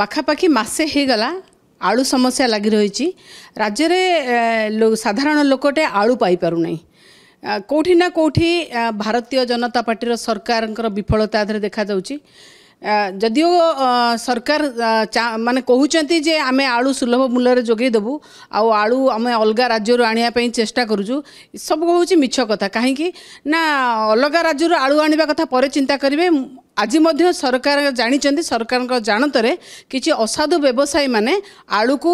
ପାଖାପାଖି ମାସେ ହେଇଗଲା ଆଳୁ ସମସ୍ୟା ଲାଗି ରହିଛି ରାଜ୍ୟରେ ସାଧାରଣ ଲୋକଟେ ଆଳୁ ପାଇପାରୁନାହିଁ କେଉଁଠି ନା କେଉଁଠି ଭାରତୀୟ ଜନତା ପାର୍ଟିର ସରକାରଙ୍କର ବିଫଳତା ଦେହରେ ଦେଖାଯାଉଛି ଯଦିଓ ସରକାର ମାନେ କହୁଛନ୍ତି ଯେ ଆମେ ଆଳୁ ସୁଲଭ ମୂଲ୍ୟରେ ଯୋଗାଇ ଦେବୁ ଆଉ ଆଳୁ ଆମେ ଅଲଗା ରାଜ୍ୟରୁ ଆଣିବା ପାଇଁ ଚେଷ୍ଟା କରୁଛୁ ସବୁ ହେଉଛି ମିଛ କଥା କାହିଁକି ନା ଅଲଗା ରାଜ୍ୟରୁ ଆଳୁ ଆଣିବା କଥା ପରେ ଚିନ୍ତା କରିବେ ଆଜି ମଧ୍ୟ ସରକାର ଜାଣିଛନ୍ତି ସରକାରଙ୍କ ଜାଣତରେ କିଛି ଅସାଧୁ ବ୍ୟବସାୟୀମାନେ ଆଳୁକୁ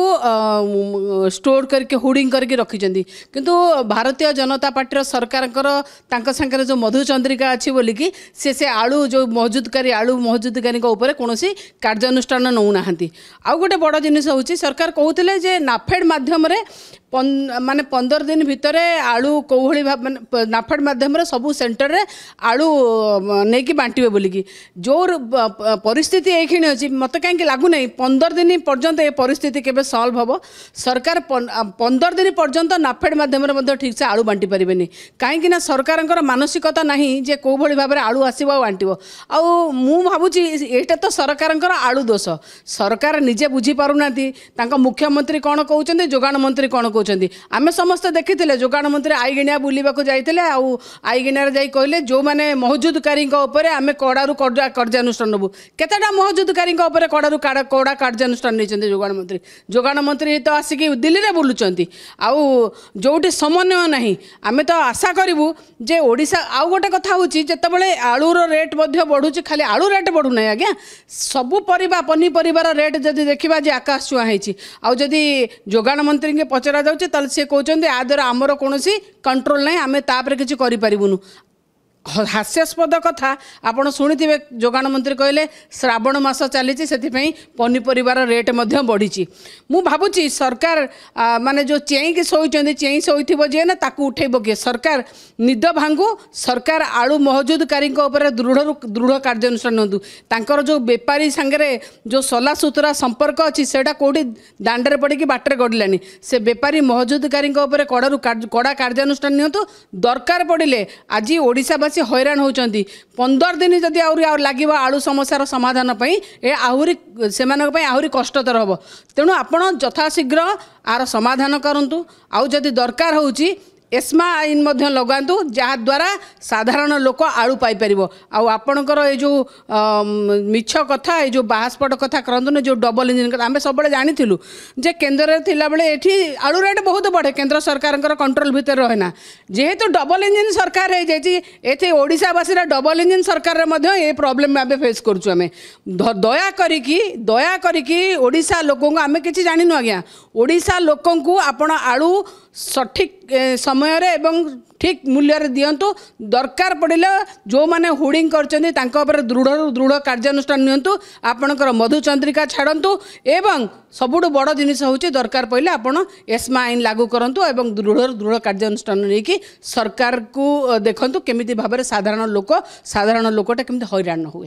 ଷ୍ଟୋର୍ କରିକି ହୋଡ଼ିଂ କରିକି ରଖିଛନ୍ତି କିନ୍ତୁ ଭାରତୀୟ ଜନତା ପାର୍ଟିର ସରକାରଙ୍କର ତାଙ୍କ ସାଙ୍ଗରେ ଯେଉଁ ମଧୁଚନ୍ଦ୍ରିକା ଅଛି ବୋଲିକି ସେ ସେ ଆଳୁ ଯେଉଁ ମହଜୁଦକାରୀ ଆଳୁ ମହଜୁଦକାରୀଙ୍କ ଉପରେ କୌଣସି କାର୍ଯ୍ୟାନୁଷ୍ଠାନ ନେଉନାହାନ୍ତି ଆଉ ଗୋଟେ ବଡ଼ ଜିନିଷ ହେଉଛି ସରକାର କହୁଥିଲେ ଯେ ନାଫେଡ଼ ମାଧ୍ୟମରେ ମାନେ ପନ୍ଦର ଦିନ ଭିତରେ ଆଳୁ କେଉଁଭଳି ମାନେ ନାଫେଡ଼ ମାଧ୍ୟମରେ ସବୁ ସେଣ୍ଟରରେ ଆଳୁ ନେଇକି ବାଣ୍ଟିବେ ବୋଲିକି ଯେଉଁ ପରିସ୍ଥିତି ଏଇକ୍ଷଣି ଅଛି ମୋତେ କାହିଁକି ଲାଗୁନାହିଁ ପନ୍ଦର ଦିନ ପର୍ଯ୍ୟନ୍ତ ଏ ପରିସ୍ଥିତି କେବେ ସଲ୍ଭ ହେବ ସରକାର ପନ୍ଦର ଦିନ ପର୍ଯ୍ୟନ୍ତ ନାଫେଡ଼ ମାଧ୍ୟମରେ ମଧ୍ୟ ଠିକ୍ସେ ଆଳୁ ବାଣ୍ଟି ପାରିବେନି କାହିଁକିନା ସରକାରଙ୍କର ମାନସିକତା ନାହିଁ ଯେ କେଉଁଭଳି ଭାବରେ ଆଳୁ ଆସିବ ଆଉ ବାଣ୍ଟିବ ଆଉ ମୁଁ ଭାବୁଛି ଏଇଟା ତ ସରକାରଙ୍କର ଆଳୁ ଦୋଷ ସରକାର ନିଜେ ବୁଝିପାରୁନାହାନ୍ତି ତାଙ୍କ ମୁଖ୍ୟମନ୍ତ୍ରୀ କ'ଣ କହୁଛନ୍ତି ଯୋଗାଣ ମନ୍ତ୍ରୀ କ'ଣ କହୁଛନ୍ତି ପକାଉଛନ୍ତି ଆମେ ସମସ୍ତେ ଦେଖିଥିଲେ ଯୋଗାଣ ମନ୍ତ୍ରୀ ଆଇଗିଣିଆ ବୁଲିବାକୁ ଯାଇଥିଲେ ଆଉ ଆଇଗିଣିଆରେ ଯାଇ କହିଲେ ଯେଉଁମାନେ ମହଜୁଦକାରୀଙ୍କ ଉପରେ ଆମେ କଡ଼ାରୁ କଡ଼ା କାର୍ଯ୍ୟାନୁଷ୍ଠାନ ନେବୁ କେତେଟା ମହଜୁଦକାରୀଙ୍କ ଉପରେ କଡ଼ାରୁ କଡ଼ା କାର୍ଯ୍ୟାନୁଷ୍ଠାନ ନେଇଛନ୍ତି ଯୋଗାଣ ମନ୍ତ୍ରୀ ଯୋଗାଣ ମନ୍ତ୍ରୀ ତ ଆସିକି ଦିଲ୍ଲୀରେ ବୁଲୁଛନ୍ତି ଆଉ ଯେଉଁଠି ସମନ୍ୱୟ ନାହିଁ ଆମେ ତ ଆଶା କରିବୁ ଯେ ଓଡ଼ିଶା ଆଉ ଗୋଟେ କଥା ହେଉଛି ଯେତେବେଳେ ଆଳୁର ରେଟ୍ ମଧ୍ୟ ବଢ଼ୁଛି ଖାଲି ଆଳୁ ରେଟ୍ ବଢ଼ୁନାହିଁ ଆଜ୍ଞା ସବୁ ପରିବା ପନିପରିବାର ରେଟ୍ ଯଦି ଦେଖିବା ଯେ ଆକାଶ ଛୁଆଁ ହେଇଛି ଆଉ ଯଦି ଯୋଗାଣ ମନ୍ତ୍ରୀଙ୍କୁ ପଚରାଯାଉ ଯାଉଛି ତାହେଲେ ସେ କହୁଛନ୍ତି ୟା ଦ୍ୱାରା ଆମର କୌଣସି କଣ୍ଟ୍ରୋଲ ନାହିଁ ଆମେ ତା ଉପରେ କିଛି କରିପାରିବୁନୁ ହାସ୍ୟାସ୍ପଦ କଥା ଆପଣ ଶୁଣିଥିବେ ଯୋଗାଣ ମନ୍ତ୍ରୀ କହିଲେ ଶ୍ରାବଣ ମାସ ଚାଲିଛି ସେଥିପାଇଁ ପନିପରିବାର ରେଟ୍ ମଧ୍ୟ ବଢ଼ିଛି ମୁଁ ଭାବୁଛି ସରକାର ମାନେ ଯେଉଁ ଚେଇଁକି ଶୋଇଛନ୍ତି ଚେଇଁ ଶୋଇଥିବ ଯିଏ ନା ତାକୁ ଉଠେଇବ କିଏ ସରକାର ନିଦ ଭାଙ୍ଗୁ ସରକାର ଆଳୁ ମହଜୁଦକାରୀଙ୍କ ଉପରେ ଦୃଢ଼ରୁ ଦୃଢ଼ କାର୍ଯ୍ୟାନୁଷ୍ଠାନ ନିଅନ୍ତୁ ତାଙ୍କର ଯେଉଁ ବେପାରୀ ସାଙ୍ଗରେ ଯେଉଁ ସଲାସୁତୁରା ସମ୍ପର୍କ ଅଛି ସେଇଟା କେଉଁଠି ଦାଣ୍ଡରେ ପଡ଼ିକି ବାଟରେ ଗଡ଼ିଲାଣି ସେ ବେପାରୀ ମହଜୁଦକାରୀଙ୍କ ଉପରେ କଡ଼ାରୁ କଡ଼ା କାର୍ଯ୍ୟାନୁଷ୍ଠାନ ନିଅନ୍ତୁ ଦରକାର ପଡ଼ିଲେ ଆଜି ଓଡ଼ିଶାବାସୀ ଗ୍ରାମବାସୀ ହଇରାଣ ହେଉଛନ୍ତି ପନ୍ଦର ଦିନ ଯଦି ଆହୁରି ଆଉ ଲାଗିବ ଆଳୁ ସମସ୍ୟାର ସମାଧାନ ପାଇଁ ଏ ଆହୁରି ସେମାନଙ୍କ ପାଇଁ ଆହୁରି କଷ୍ଟତର ହେବ ତେଣୁ ଆପଣ ଯଥାଶୀଘ୍ର ଆର ସମାଧାନ କରନ୍ତୁ ଆଉ ଯଦି ଦରକାର ହେଉଛି ଏସ୍ମା ଆଇନ ମଧ୍ୟ ଲଗାନ୍ତୁ ଯାହାଦ୍ୱାରା ସାଧାରଣ ଲୋକ ଆଳୁ ପାଇପାରିବ ଆଉ ଆପଣଙ୍କର ଏ ଯେଉଁ ମିଛ କଥା ଏ ଯେଉଁ ବାହାସ୍ପଟ କଥା କରନ୍ତୁନି ଯେଉଁ ଡବଲ ଇଞ୍ଜିନ୍ କଥା ଆମେ ସବୁବେଳେ ଜାଣିଥିଲୁ ଯେ କେନ୍ଦ୍ରରେ ଥିଲାବେଳେ ଏଠି ଆଳୁ ରେଟ୍ ବହୁତ ବଢ଼େ କେନ୍ଦ୍ର ସରକାରଙ୍କର କଣ୍ଟ୍ରୋଲ ଭିତରେ ରହେନା ଯେହେତୁ ଡବଲ ଇଞ୍ଜିନ୍ ସରକାର ହେଇଯାଇଛି ଏଠି ଓଡ଼ିଶାବାସୀର ଡବଲ ଇଞ୍ଜିନ୍ ସରକାରରେ ମଧ୍ୟ ଏ ପ୍ରୋବ୍ଲେମ୍ ଆମେ ଫେସ୍ କରୁଛୁ ଆମେ ଦୟା କରିକି ଦୟା କରିକି ଓଡ଼ିଶା ଲୋକଙ୍କୁ ଆମେ କିଛି ଜାଣିନୁ ଆଜ୍ଞା ଓଡ଼ିଶା ଲୋକଙ୍କୁ ଆପଣ ଆଳୁ ସଠିକ୍ ସମୟ ସମୟରେ ଏବଂ ଠିକ୍ ମୂଲ୍ୟରେ ଦିଅନ୍ତୁ ଦରକାର ପଡ଼ିଲେ ଯେଉଁମାନେ ହୋର୍ଡ଼ିଂ କରିଛନ୍ତି ତାଙ୍କ ଉପରେ ଦୃଢ଼ରୁ ଦୃଢ଼ କାର୍ଯ୍ୟାନୁଷ୍ଠାନ ନିଅନ୍ତୁ ଆପଣଙ୍କର ମଧୁଚନ୍ଦ୍ରିକା ଛାଡ଼ନ୍ତୁ ଏବଂ ସବୁଠୁ ବଡ଼ ଜିନିଷ ହେଉଛି ଦରକାର ପଡ଼ିଲେ ଆପଣ ଏସ୍ମା ଆଇନ ଲାଗୁ କରନ୍ତୁ ଏବଂ ଦୃଢ଼ରୁ ଦୃଢ଼ କାର୍ଯ୍ୟାନୁଷ୍ଠାନ ନେଇକି ସରକାରକୁ ଦେଖନ୍ତୁ କେମିତି ଭାବରେ ସାଧାରଣ ଲୋକ ସାଧାରଣ ଲୋକଟା କେମିତି ହଇରାଣ ହୁଏ